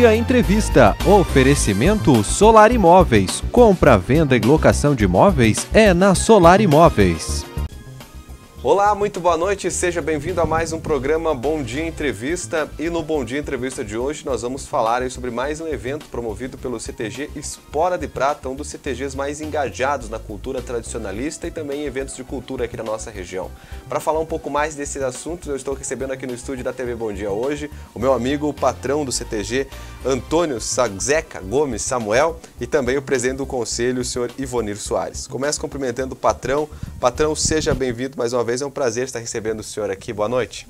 Dia Entrevista. Oferecimento Solar Imóveis. Compra, venda e locação de imóveis é na Solar Imóveis. Olá, muito boa noite, seja bem-vindo a mais um programa Bom Dia Entrevista. E no Bom Dia Entrevista de hoje nós vamos falar sobre mais um evento promovido pelo CTG Espora de Prata, um dos CTGs mais engajados na cultura tradicionalista e também em eventos de cultura aqui na nossa região. Para falar um pouco mais desses assuntos, eu estou recebendo aqui no estúdio da TV Bom Dia hoje o meu amigo, o patrão do CTG, Antônio Sagzeca Gomes Samuel, e também o presidente do conselho, o senhor Ivonir Soares. Começo cumprimentando o patrão. Patrão, seja bem-vindo mais uma vez vez, é um prazer estar recebendo o senhor aqui. Boa noite.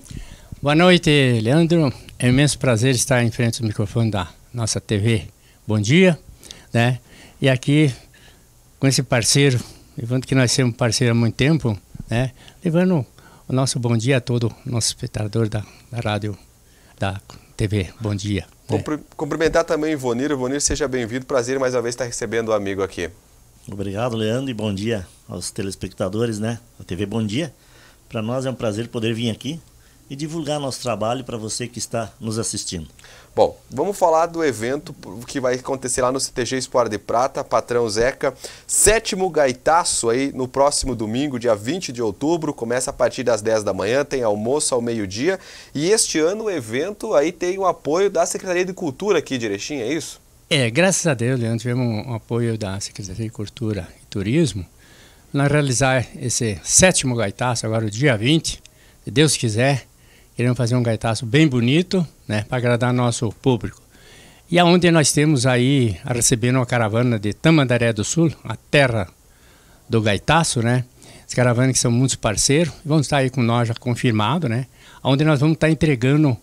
Boa noite, Leandro. É um imenso prazer estar em frente ao microfone da nossa TV. Bom dia, né? E aqui com esse parceiro, levando que nós somos parceiros há muito tempo, né? Levando o nosso bom dia a todo nosso espectador da, da rádio, da TV. Bom dia. né? Cumprimentar também o Ivonir. Ivonir, seja bem-vindo. Prazer mais uma vez estar recebendo o um amigo aqui. Obrigado, Leandro, e bom dia aos telespectadores, né? A TV Bom Dia. Para nós é um prazer poder vir aqui e divulgar nosso trabalho para você que está nos assistindo. Bom, vamos falar do evento que vai acontecer lá no CTG Espora de Prata, Patrão Zeca, sétimo gaitaço aí no próximo domingo, dia 20 de outubro, começa a partir das 10 da manhã, tem almoço ao meio-dia, e este ano o evento aí tem o apoio da Secretaria de Cultura aqui direitinho é isso? É, graças a Deus, Leandro, tivemos um apoio da Secretaria de Cultura e Turismo, nós realizar esse sétimo gaitaço, agora o dia 20, se Deus quiser, queremos fazer um gaitaço bem bonito, né, para agradar nosso público. E aonde nós temos aí a uma caravana de Tamandaré do Sul, a terra do gaitaço, né? As caravanas que são muitos parceiros, vão estar aí com nós já confirmado, né? Onde nós vamos estar entregando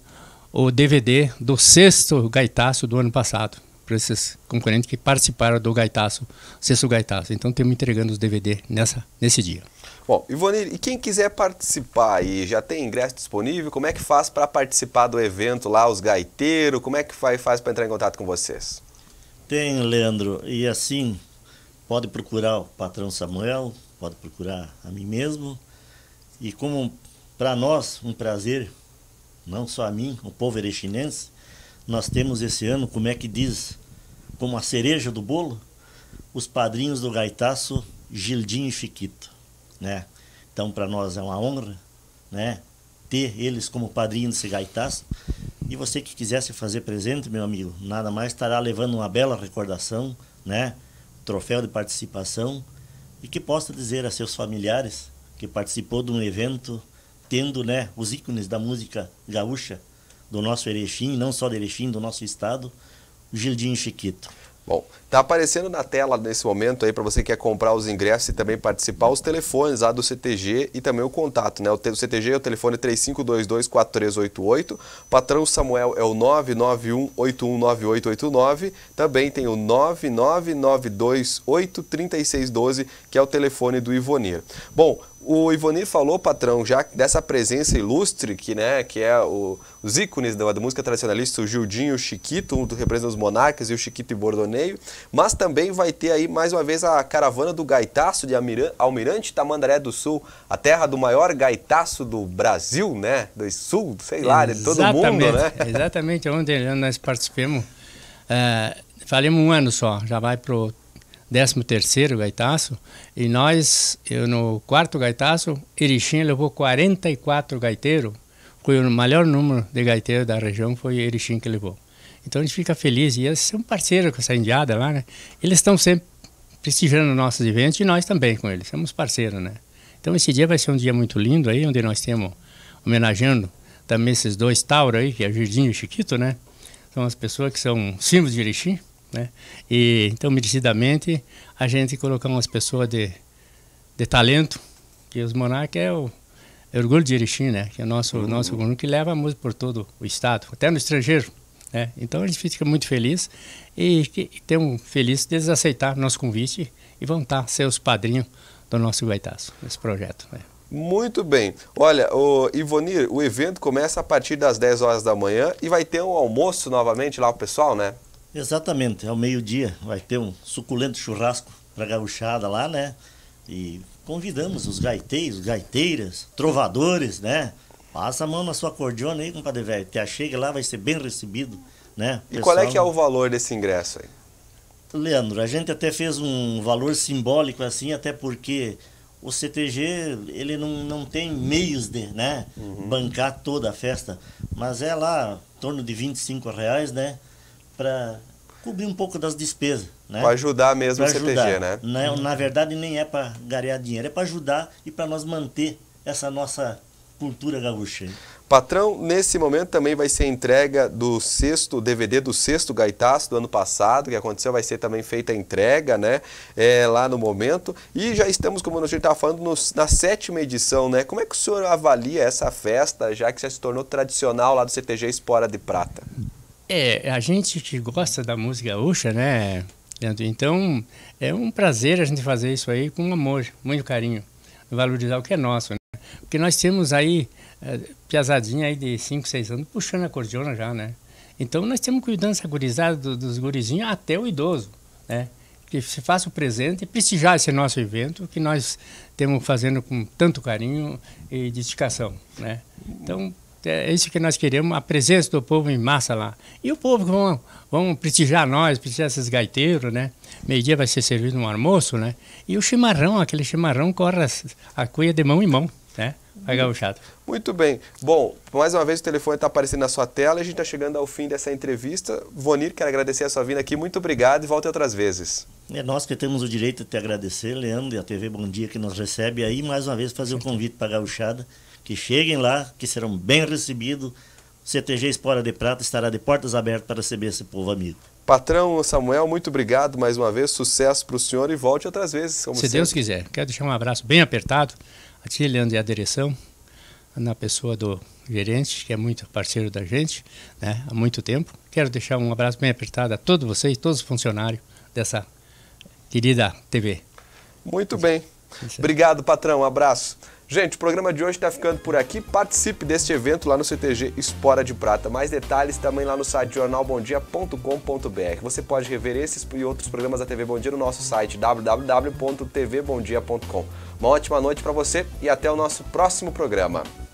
o DVD do sexto gaitaço do ano passado para esses concorrentes que participaram do Gaitaço, Sexto Gaitaço. Então estamos entregando os DVD nessa, nesse dia. Bom, Ivonir, e quem quiser participar e já tem ingresso disponível, como é que faz para participar do evento lá, os gaiteiros? Como é que faz, faz para entrar em contato com vocês? Tem, Leandro, e assim, pode procurar o patrão Samuel, pode procurar a mim mesmo. E como para nós um prazer, não só a mim, o povo erechinense, nós temos esse ano, como é que diz, como a cereja do bolo, os padrinhos do Gaitaço, Gildinho e Chiquito, né? Então para nós é uma honra, né? Ter eles como padrinho desse Gaitaço. E você que quisesse fazer presente, meu amigo, nada mais estará levando uma bela recordação, né? Troféu de participação e que possa dizer a seus familiares que participou de um evento tendo, né, os ícones da música gaúcha do nosso Erechim, não só do Erechim, do nosso estado, Gildinho Chiquito. Bom, está aparecendo na tela nesse momento aí para você que quer comprar os ingressos e também participar os telefones lá do CTG e também o contato, né? O CTG é o telefone 35224388, patrão Samuel é o 991819889, também tem o 999283612, que é o telefone do Ivonir. Bom, o Ivoni falou, patrão, já dessa presença ilustre, que, né, que é o, os ícones da, da, música tradicionalista, o Gildinho e o Chiquito, um do representa os monarcas, e o Chiquito e Bordoneio, mas também vai ter aí, mais uma vez, a caravana do gaitaço de Almirante Tamandaré do Sul, a terra do maior gaitaço do Brasil, né, do Sul, sei lá, de todo mundo, né? Exatamente, ontem nós participamos, uh, um ano só, já vai pro décimo terceiro gaitaço, e nós, eu no quarto gaitaço, Erechim levou 44 gaiteiros, foi o maior número de gaiteiros da região, foi Erechim que levou. Então a gente fica feliz, e eles são parceiros com essa indiada lá, né? Eles estão sempre prestigiando nossos eventos, e nós também com eles, somos parceiros, né? Então esse dia vai ser um dia muito lindo aí, onde nós temos, homenageando também esses dois Tauro aí, que é Jardim e Chiquito, né? São as pessoas que são símbolos de Erechim, né? E então merecidamente a gente colocar umas pessoas de, de talento, que os monarcas é o é orgulho de Erechim, né? Que é o nosso uhum. nosso orgulho que leva a música por todo o estado, até no estrangeiro, né? Então a gente fica muito feliz e que um feliz de eles aceitar nosso convite e vão estar ser os padrinhos do nosso Guaitaço nesse projeto. Né? Muito bem. Olha, o Ivonir, o evento começa a partir das 10 horas da manhã e vai ter um almoço novamente lá o pessoal, né? Exatamente, ao meio-dia vai ter um suculento churrasco para gauchada lá, né? E convidamos os gaiteiros, gaiteiras, trovadores, né? Passa a mão na sua cordiona aí, compadre velho. Te chega lá, vai ser bem recebido, né? Pessoal... E qual é que é o valor desse ingresso aí? Leandro, a gente até fez um valor simbólico assim, até porque o CTG ele não, não tem meios de né, uhum. bancar toda a festa, mas é lá em torno de 25 reais, né? para cobrir um pouco das despesas. Né? Para ajudar mesmo pra o CTG, né? Na, né? uhum. na verdade, nem é para garear dinheiro, é para ajudar e para nós manter essa nossa cultura gaúcha. Patrão, nesse momento também vai ser entrega do sexto DVD do sexto Gaitaço do ano passado, que aconteceu, vai ser também feita a entrega, né? É, lá no momento. E já estamos, como a gente estava falando, no, na sétima edição, né? Como é que o senhor avalia essa festa, já que já se tornou tradicional lá do CTG Espora de Prata? É, a gente que gosta da música gaúcha, né, Então, é um prazer a gente fazer isso aí com amor, muito carinho, valorizar o que é nosso, né? Porque nós temos aí, é, piazadinha aí de 5, 6 anos, puxando a cordiona já, né? Então, nós temos cuidando essa gurizada do, dos gurizinhos até o idoso, né? Que se faça o presente e prestigiar esse nosso evento que nós temos fazendo com tanto carinho e dedicação, né? Então, é, é isso que nós queremos, a presença do povo em massa lá. E o povo vão, vão prestigiar nós, prestigiar esses gaiteiros, né? Meio-dia vai ser servido um almoço, né? E o chimarrão, aquele chimarrão corre a cuia de mão em mão, né? Vai gaúchado. Muito bem. Bom, mais uma vez o telefone está aparecendo na sua tela e a gente está chegando ao fim dessa entrevista. Vonir, quero agradecer a sua vinda aqui. Muito obrigado e volte outras vezes. É nós que temos o direito de te agradecer, Leandro, e a TV Bom Dia que nos recebe aí, mais uma vez fazer o um convite para a gaúchada que cheguem lá, que serão bem recebidos. CTG Espora de Prata estará de portas abertas para receber esse povo amigo. Patrão Samuel, muito obrigado mais uma vez, sucesso para o senhor e volte outras vezes. Se sempre. Deus quiser. Quero deixar um abraço bem apertado a ti, Leandro, e a direção, na pessoa do gerente, que é muito parceiro da gente né, há muito tempo. Quero deixar um abraço bem apertado a todos vocês, todos os funcionários dessa querida TV. Muito bem. Obrigado, patrão. Um abraço. Gente, o programa de hoje está ficando por aqui. Participe deste evento lá no CTG Espora de Prata. Mais detalhes também lá no site jornalbomdia.com.br. Você pode rever esses e outros programas da TV Bom Dia no nosso site www.tvbomdia.com. Uma ótima noite para você e até o nosso próximo programa.